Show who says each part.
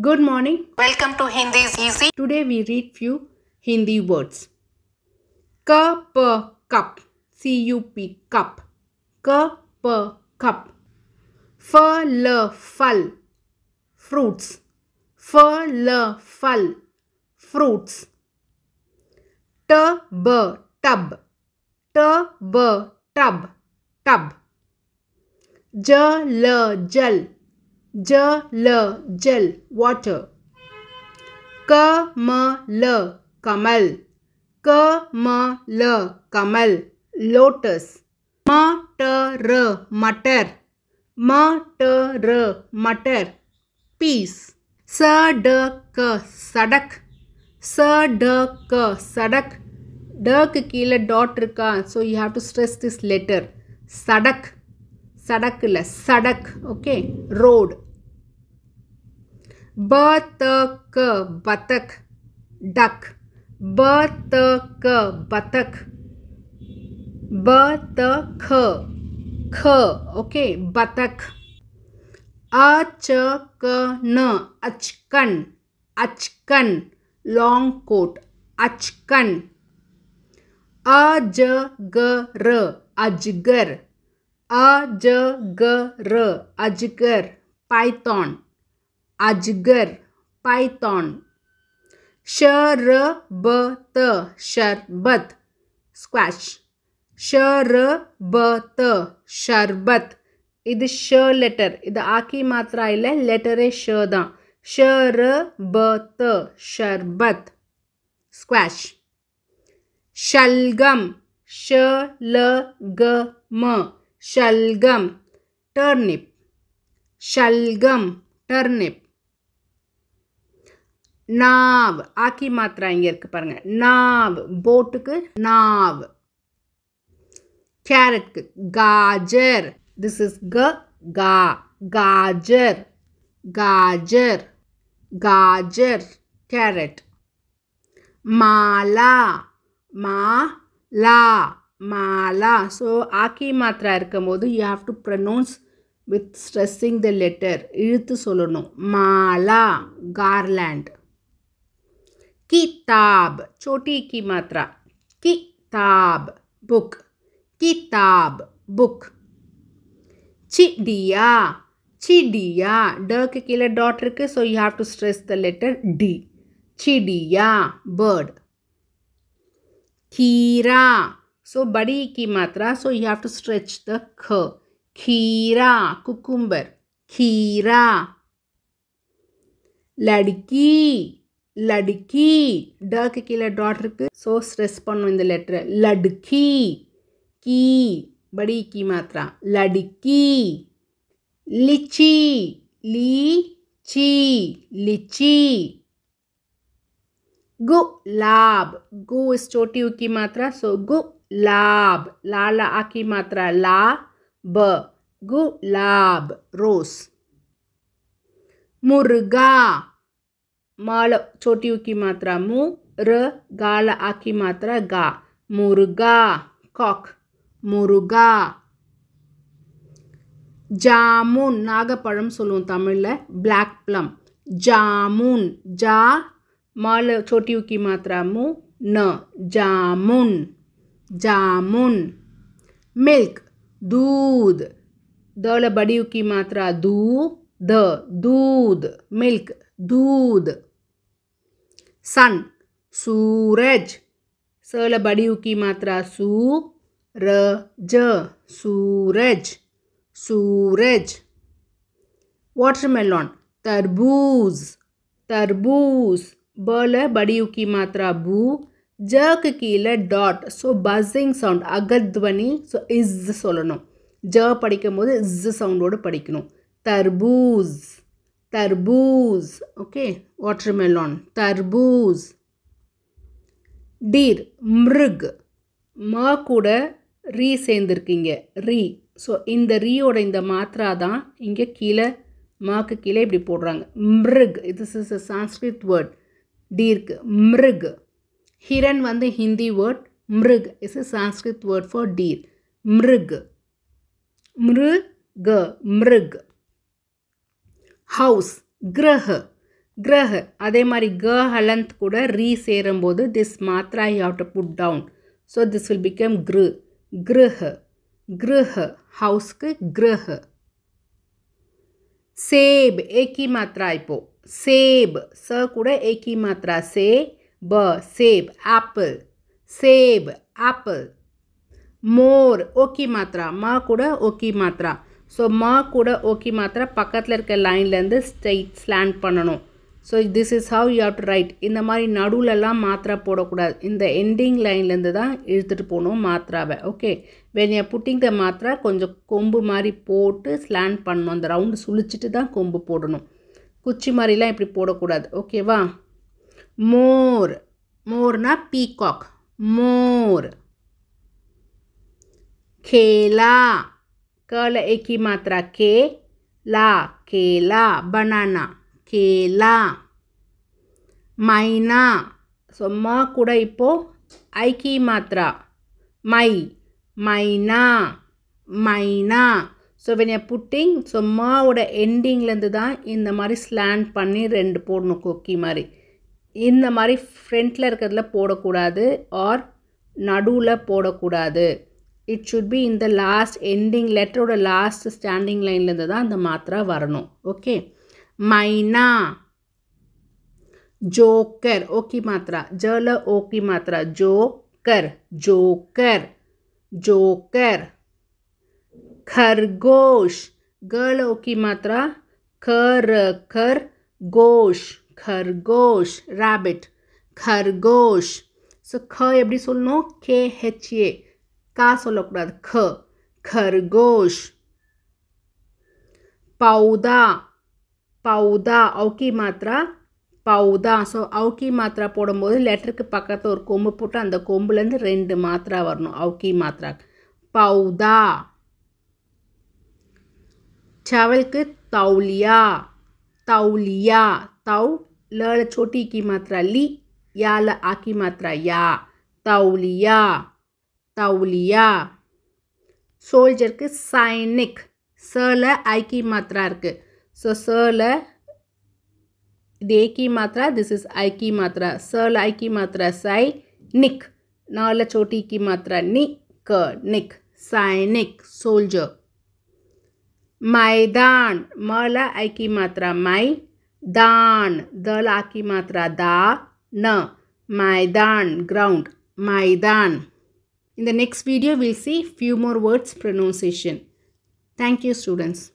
Speaker 1: Good morning. Welcome to Hindi is Easy. Today we read few Hindi words. Cup, cup, C-U-P, cup, cup, cup. Ful, ful, fruits, ful, ful, fruits. Tub, tub, tub, tub, tub. Jal, jal, ज ल जल water क म ल कमल क म ल कमल lotus म ट र मटर म ट र मटर पीस स ड क सड़क स ड क सड़क ड के कीले डॉट का so you have to stress this letter सड़क सड़क இல்லை सड़क ओके रोड ब त क बतख डक ब त क बतख ब त ख ख ओके बतख अच क न अचकन अचकन लॉन्ग कोट अचकन अज ग र अजगर अजगर अजगर पाइथॉन अजगर पाइथॉन शरबत शरबत स्क्वैश शरबत शरबत ಇದು ಶ ಲೆಟರ್ ಇದು ಆಕಿ ಮಾತ್ರ ಇಲ್ಲ ಲೆಟರೇ ಶದ ಶರಬತ್ ಶರ್ಬತ್ ಸ್ಕ್ವಾಶ್ ಶಲ್ಗಮ್ ಶ ಲ ಗ ಮ शलगम टर्निप शलगम டர்னிப் நாவ் ஆக்கி மாத்திரா இங்கே இருக்கு பாருங்க நாவ் போட்டுக்கு நாவ் கேரட்க்கு காஜர் திஸ் இஸ் க கா காஜர் காஜர் காஜர் கேரட் மாலா மா லா mala so aki மாத்திரா இருக்கும்போது you have to pronounce with stressing the letter இழுத்து சொல்லணும் மாலா garland किताब छोटी की मात्रा किताब बुक किताब बुक चिडिया चिडिया ड के कीले डॉट रखे so you have to stress the letter D चिडिया बर्ड खीरा So badi ki matra. So you have to stretch the k. Khira, cucumber. Khira. Ladki. லடுக்கி டக்கு கீழே டாட் இருக்கு ஸோ ஸ்ட்ரெஸ் பண்ணும் இந்த லெட்டரை லடுக்கி கீ படி கீ மாத்திரா லடுக்கி லிச்சி லீ சி லிச்சி गुलाब गु इस छोटी की मात्रा सो गु लाभ ला ला आ की मात्रा ला ब गुलाब रोस मुर्गा मल छोटी की मात्रा मु र गाल आ की मात्रा गा मुर्गा कॉक मुर्गा ஜாமுன் நாகப்பழம் சொல்லுவோம் ब्लैक प्लम जामुन जा ஜா छोटी की मात्रा मु न जामुन जामुन मिल्क दूध द बड़ी की मात्रा दू द दूध मिल्क दूध सन सूरज सल बड़ी की मात्रा सू र ज सूरज सूरज वाटरमेलन तरबूज तरबूज बल बड़ी की मात्रा बू ஜக்கு கீழே டாட் ஸோ பஸ்ஸிங் சவுண்ட் அகத்வனி ஸோ இஸ் சொல்லணும் ஜ படிக்கும் போது இஸ் சவுண்டோடு படிக்கணும் தர்பூஸ் தர்பூஸ் ஓகே வாட்டர்மெலான் தர்பூஸ் டீர் மிருக் மா கூட ரீ சேர்ந்துருக்கீங்க ரீ ஸோ இந்த ரீயோட இந்த மாத்திரா தான் இங்கே கீழே மாக்கு கீழே இப்படி போடுறாங்க மிருக் இது இஸ் சான்ஸ்கிரிட் வேர்ட் டீர்க்கு மிருக் हिरन वो हिंदी वर्ड मृग इस सांस्कृत वर्ड फॉर डीर मृग मृग मृग हाउस ग्रह ग्रह अदार हलंत री सैरबोद दिस मात्रा you have to down so this will become ग्र ग्रह ग्रह हाउस ग्रह सेब एक ही मात्रा इो सेब स एक ही मात्रा से ப சேப் ஆப்பிள் சேப் ஆப்பிள் மோர் ஓகே மாத்ரா மா கூட ஓகே மாத்ரா ஸோ மா கூட ஓகே மாத்ரா பக்கத்தில் இருக்க லைன்லேருந்து ஸ்ட்ரைட் ஸ்லாண்ட் பண்ணணும் so this is how you have to write இந்த மாதிரி நடுவுலலாம் மாத்திரா போடக்கூடாது இந்த எண்டிங் லைன்லேருந்து தான் இழுத்துட்டு போகணும் மாத்திராவை ஓகே வெளியே புட்டிங்க மாத்திரா கொஞ்சம் கொம்பு மாதிரி போட்டு ஸ்லாண்ட் பண்ணணும் அந்த ரவுண்டு சுழிச்சிட்டு தான் கொம்பு போடணும் குச்சி மாதிரிலாம் இப்படி போடக்கூடாது ஓகேவா மோர் மோர்னா பீகாக் மோர் கேலா कल एक ही मात्रा के ला केला बनाना केला மைனா சும்மா கூட இப்போது ஐக்கி மாத்ரா மை மைனா மைனா ஸோ வென் புட்டிங் ஸோ மாவோட எண்டிங்லேருந்து தான் இந்த மாதிரி ஸ்லாண்ட் பண்ணி ரெண்டு போடணும் கொக்கி மாதிரி இந்த மாதிரி ஃப்ரண்ட்டில் இருக்கிறதுல போடக்கூடாது ஆர் நடுவில் போடக்கூடாது இட் ஷுட் பி இந்த லாஸ்ட் எண்டிங் லெட்டரோட லாஸ்ட் ஸ்டாண்டிங் லைன்லேருந்து தான் அந்த மாத்திரா வரணும் ஓகே மைனா ஜோக்கர் ஓகி மாத்திரா ஜல ஓகி மாத்திரா ஜோக்கர் ஜோக்கர் ஜோக்கர் கர்கோஷ் गल ஓகி மாத்ரா கர் கர் கோஷ் கர்கோஷ் ராபிட் கர்கோஷ் ஸோ க எப்படி சொல்லணும் கேஹெச்ஏ கா சொல்லக்கூடாது க கர்கோஷ் பௌதா பௌதா அவுக்கி மாத்திரா பௌதா ஸோ அவுக்கி மாத்திரா போடும்போது லெட்டருக்கு பக்கத்தில் ஒரு கொம்பு போட்டு அந்த கொம்புலேருந்து ரெண்டு மாத்திரா வரணும் அவுக்கி மாத்திரா பௌதா சவலுக்கு தௌலியா தௌலியா ताऊ लड़ छोटी की मात्रा ली या ल आ की मात्रा या ताउलिया ताउलिया सोल्जर के सैनिक स ल आई की मात्रा सो स ल दे की मात्रा दिस इज आई की मात्रा स ल आई की मात्रा साई निक नल छोटी की मात्रा नि क निक सैनिक सोल्जर मैदान म ल आई की मात्रा माई દાન દલ આકી માત્રા દા ન માયદાન ground maidan in the next video we'll see few more words pronunciation thank you students